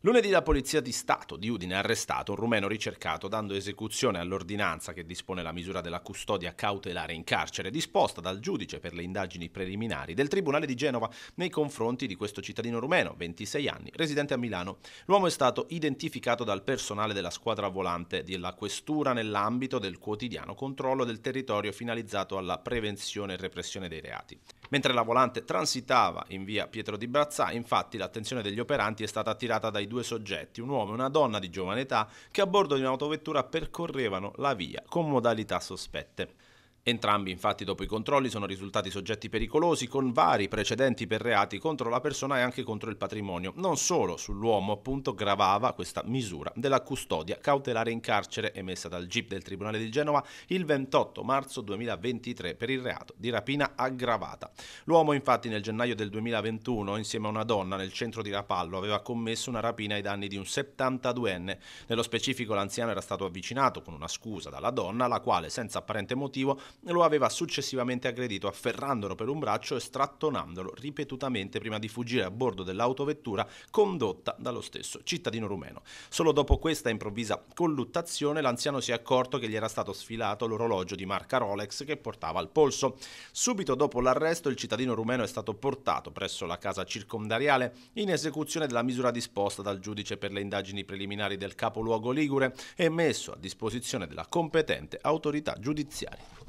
Lunedì la Polizia di Stato di Udine ha arrestato un rumeno ricercato dando esecuzione all'ordinanza che dispone la misura della custodia cautelare in carcere disposta dal giudice per le indagini preliminari del Tribunale di Genova nei confronti di questo cittadino rumeno, 26 anni, residente a Milano. L'uomo è stato identificato dal personale della squadra volante della Questura nell'ambito del quotidiano controllo del territorio finalizzato alla prevenzione e repressione dei reati. Mentre la volante transitava in via Pietro di Brazzà, infatti l'attenzione degli operanti è stata attirata dai due soggetti, un uomo e una donna di giovane età, che a bordo di un'autovettura percorrevano la via con modalità sospette. Entrambi infatti dopo i controlli sono risultati soggetti pericolosi con vari precedenti per reati contro la persona e anche contro il patrimonio. Non solo sull'uomo appunto gravava questa misura della custodia cautelare in carcere emessa dal GIP del Tribunale di Genova il 28 marzo 2023 per il reato di rapina aggravata. L'uomo infatti nel gennaio del 2021 insieme a una donna nel centro di Rapallo aveva commesso una rapina ai danni di un 72enne. Nello specifico l'anziano era stato avvicinato con una scusa dalla donna la quale senza apparente motivo lo aveva successivamente aggredito afferrandolo per un braccio e strattonandolo ripetutamente prima di fuggire a bordo dell'autovettura condotta dallo stesso cittadino rumeno. Solo dopo questa improvvisa colluttazione l'anziano si è accorto che gli era stato sfilato l'orologio di marca Rolex che portava al polso. Subito dopo l'arresto il cittadino rumeno è stato portato presso la casa circondariale in esecuzione della misura disposta dal giudice per le indagini preliminari del capoluogo Ligure e messo a disposizione della competente autorità giudiziaria.